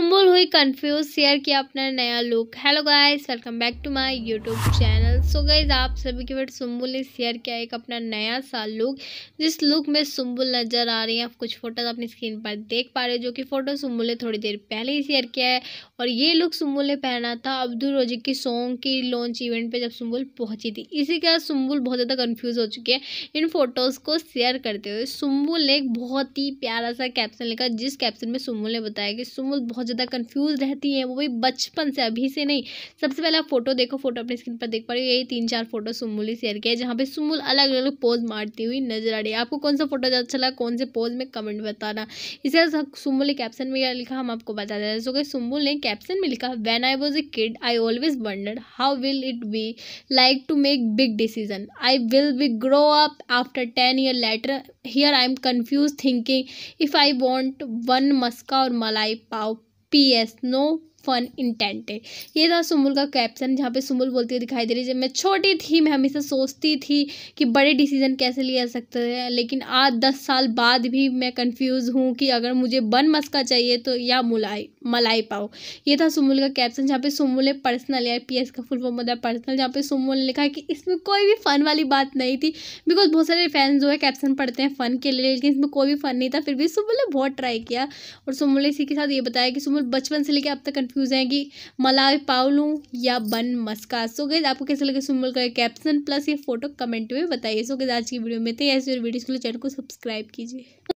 कुंबुल हुई confuse share किया अपना नया look hello guys welcome back to my YouTube channel so guys आप सभी के फिर सुम्बुल ने शेयर किया एक अपना नया सा लुक जिस लुक में सुम्बुल नज़र आ रही है आप कुछ फ़ोटोज़ अपनी स्क्रीन पर देख पा रहे हो जो कि फ़ोटो सुम्बुल ने थोड़ी देर पहले ही शेयर किया है और ये लुक सुम्बुल ने पहना था अब्दुल रोजिक की सॉन्ग की लॉन्च इवेंट पर जब सुम्बुल पहुंची थी इसी के बाद सुम्बुल बहुत ज़्यादा कन्फ्यूज़ हो चुकी है इन फ़ोटोज़ को शेयर करते हुए सुम्बुल ने एक बहुत ही प्यारा सा कैप्शन लिखा जिस कैप्शन में सुम्बुल ने बताया कि सुम्बुल बहुत ज़्यादा कन्फ्यूज़ रहती हैं वो भी बचपन से अभी से नहीं सबसे पहले आप फोटो देखो फोटो अपनी स्क्रीन पर देख पा रहे हो यही तीन चार फोटो सुमुल ही शेयर किया है जहाँ पर सुमुल अलग अलग पोज मारती हुई नजर आ रही है आपको कौन सा फोटो ज़्यादा अच्छा लगा कौन से पोज में कमेंट बताना इसे सुमुल कैप्शन में लिखा हम आपको बता हैं सो सुमुल ने कैप्शन में लिखा when I was a kid I always wonder how will it be like to make big decision I will be grow up after ten year later here I am confuse thinking if I want one maska और malai pav P S no fun intended ये था सुमुल का caption जहाँ पे सुमुल बोलती हुई दिखाई दे रही है जब मैं छोटी थी मैं हमेशा सोचती थी कि बड़े डिसीजन कैसे लिया सकते हैं लेकिन आज दस साल बाद भी मैं कंफ्यूज हूँ कि अगर मुझे बन मस्का चाहिए तो या मुलाई मलाई पाओ ये था सुमुल का कैप्शन जहाँ पे सुमुल ने पर्सनल या पी का फुल फॉर्म होता है पर्सनल जहाँ पे सुमुल ने लिखा कि इसमें कोई भी फ़न वाली बात नहीं थी बिकॉज बहुत सारे फैन जो है कैप्शन पढ़ते हैं फ़न के लिए लेकिन इसमें कोई भी फ़न नहीं था फिर भी सुमुल ने बहुत ट्राई किया और सुमुल ने इसी के साथ ये बताया कि सुमुल बचपन से लेकर अब तक कन्फ्यूज हैं कि मलाई पावलू या बन मस्का सो गैस आपको कैसे लगे सुमल का कैप्शन प्लस ये फोटो कमेंट में बताइए सो गैस आज की वीडियो में थे ऐसे वीडियो के लिए चैनल को सब्सक्राइब कीजिए